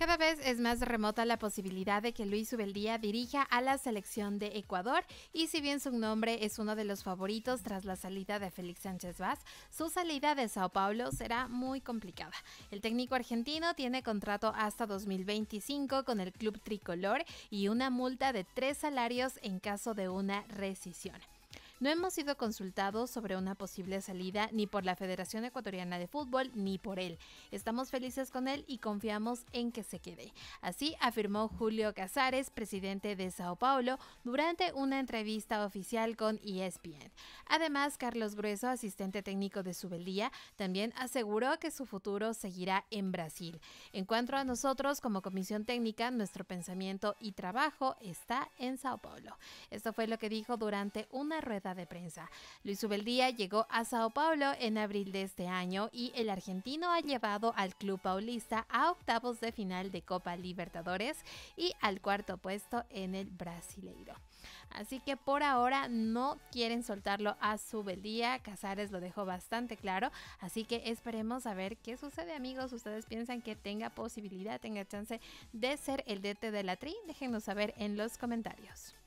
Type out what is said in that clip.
Cada vez es más remota la posibilidad de que Luis Ubeldía dirija a la selección de Ecuador y si bien su nombre es uno de los favoritos tras la salida de Félix Sánchez Vaz, su salida de Sao Paulo será muy complicada. El técnico argentino tiene contrato hasta 2025 con el club tricolor y una multa de tres salarios en caso de una rescisión. No hemos sido consultados sobre una posible salida ni por la Federación Ecuatoriana de Fútbol ni por él. Estamos felices con él y confiamos en que se quede. Así afirmó Julio Casares, presidente de Sao Paulo, durante una entrevista oficial con ESPN. Además, Carlos Grueso, asistente técnico de Subeldía, también aseguró que su futuro seguirá en Brasil. En cuanto a nosotros, como comisión técnica, nuestro pensamiento y trabajo está en Sao Paulo. Esto fue lo que dijo durante una rueda de prensa. Luis Subeldía llegó a Sao Paulo en abril de este año y el argentino ha llevado al club paulista a octavos de final de Copa Libertadores y al cuarto puesto en el Brasileiro. Así que por ahora no quieren soltarlo a Subeldía. Casares lo dejó bastante claro. Así que esperemos a ver qué sucede, amigos. ¿Ustedes piensan que tenga posibilidad, tenga chance de ser el DT de la Tri? Déjenos saber en los comentarios.